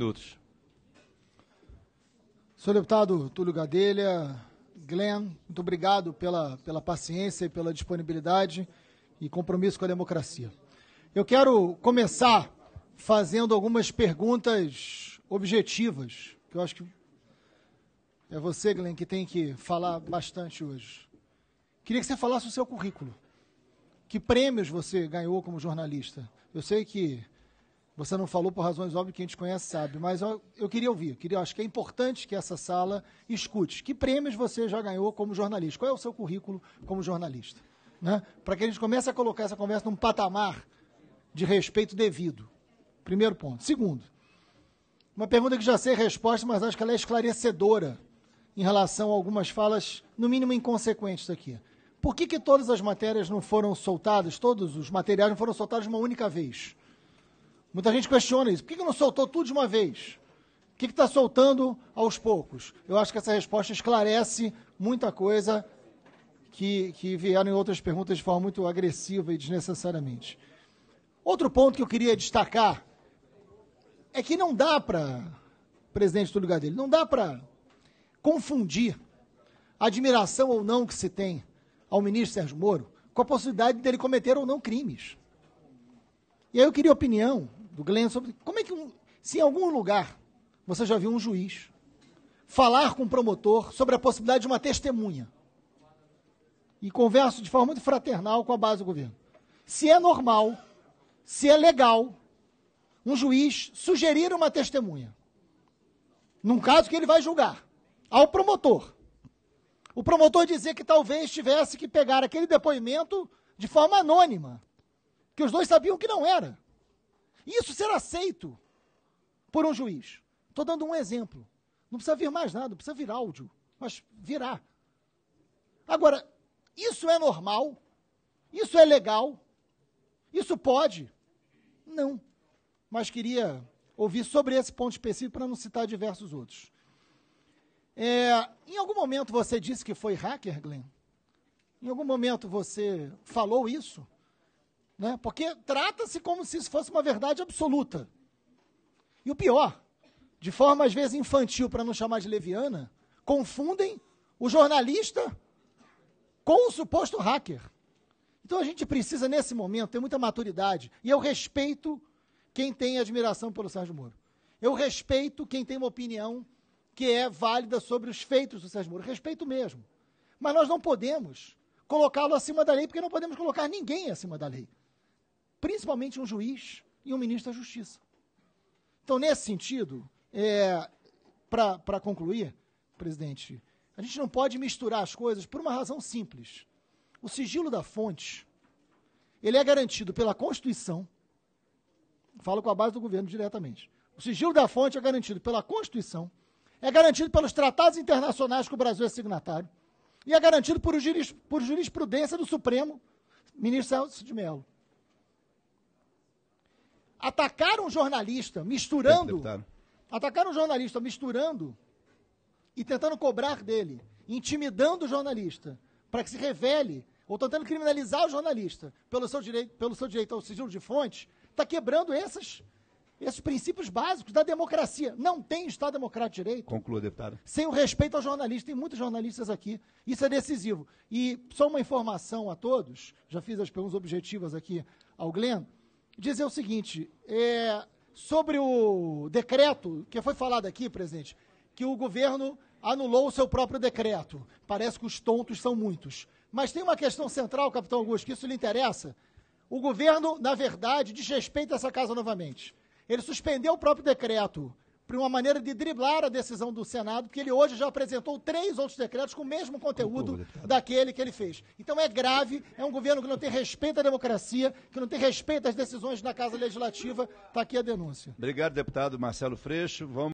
minutos. Senhor deputado Túlio Gadelha, Glenn, muito obrigado pela, pela paciência e pela disponibilidade e compromisso com a democracia. Eu quero começar fazendo algumas perguntas objetivas, que eu acho que é você, Glenn, que tem que falar bastante hoje. Queria que você falasse o seu currículo. Que prêmios você ganhou como jornalista? Eu sei que você não falou por razões óbvias, que a gente conhece sabe, mas eu, eu queria ouvir, queria, acho que é importante que essa sala escute. Que prêmios você já ganhou como jornalista? Qual é o seu currículo como jornalista? Né? Para que a gente comece a colocar essa conversa num patamar de respeito devido. Primeiro ponto. Segundo, uma pergunta que já sei a resposta, mas acho que ela é esclarecedora em relação a algumas falas, no mínimo inconsequentes aqui. Por que, que todas as matérias não foram soltadas, todos os materiais não foram soltados uma única vez? Muita gente questiona isso. Por que não soltou tudo de uma vez? O que está soltando aos poucos? Eu acho que essa resposta esclarece muita coisa que, que vieram em outras perguntas de forma muito agressiva e desnecessariamente. Outro ponto que eu queria destacar é que não dá para, presidente do lugar dele, não dá para confundir a admiração ou não que se tem ao ministro Sérgio Moro com a possibilidade dele cometer ou não crimes. E aí eu queria opinião do Glenn sobre como é que um, se em algum lugar você já viu um juiz falar com o um promotor sobre a possibilidade de uma testemunha. E converso de forma muito fraternal com a base do governo. Se é normal, se é legal, um juiz sugerir uma testemunha. Num caso que ele vai julgar, ao promotor. O promotor dizer que talvez tivesse que pegar aquele depoimento de forma anônima, que os dois sabiam que não era. Isso será aceito por um juiz. Estou dando um exemplo. Não precisa vir mais nada, não precisa vir áudio, mas virá. Agora, isso é normal? Isso é legal? Isso pode? Não. Mas queria ouvir sobre esse ponto específico para não citar diversos outros. É, em algum momento você disse que foi hacker, Glenn? Em algum momento você falou isso? Né? Porque trata-se como se isso fosse uma verdade absoluta. E o pior, de forma às vezes infantil, para não chamar de leviana, confundem o jornalista com o suposto hacker. Então a gente precisa, nesse momento, ter muita maturidade. E eu respeito quem tem admiração pelo Sérgio Moro. Eu respeito quem tem uma opinião que é válida sobre os feitos do Sérgio Moro. Respeito mesmo. Mas nós não podemos colocá-lo acima da lei, porque não podemos colocar ninguém acima da lei principalmente um juiz e um ministro da Justiça. Então, nesse sentido, é, para concluir, presidente, a gente não pode misturar as coisas por uma razão simples. O sigilo da fonte, ele é garantido pela Constituição, falo com a base do governo diretamente, o sigilo da fonte é garantido pela Constituição, é garantido pelos tratados internacionais que o Brasil é signatário, e é garantido por, juris, por jurisprudência do Supremo, ministro Celso de Mello atacaram um jornalista misturando. É, atacaram um jornalista misturando e tentando cobrar dele, intimidando o jornalista para que se revele, ou tentando criminalizar o jornalista pelo seu direito, pelo seu direito ao sigilo de fontes, está quebrando essas, esses princípios básicos da democracia. Não tem Estado democrático de direito. Conclua, deputado. Sem o respeito ao jornalista. Tem muitos jornalistas aqui. Isso é decisivo. E só uma informação a todos, já fiz as perguntas objetivas aqui ao Glenn dizer o seguinte: é, sobre o decreto que foi falado aqui, presidente, que o governo anulou o seu próprio decreto. Parece que os tontos são muitos. Mas tem uma questão central, capitão Augusto, que isso lhe interessa. O governo, na verdade, desrespeita essa casa novamente. Ele suspendeu o próprio decreto para uma maneira de driblar a decisão do Senado, porque ele hoje já apresentou três outros decretos com o mesmo conteúdo daquele que ele fez. Então é grave, é um governo que não tem respeito à democracia, que não tem respeito às decisões da Casa Legislativa. Está aqui a denúncia. Obrigado, deputado Marcelo Freixo. Vamos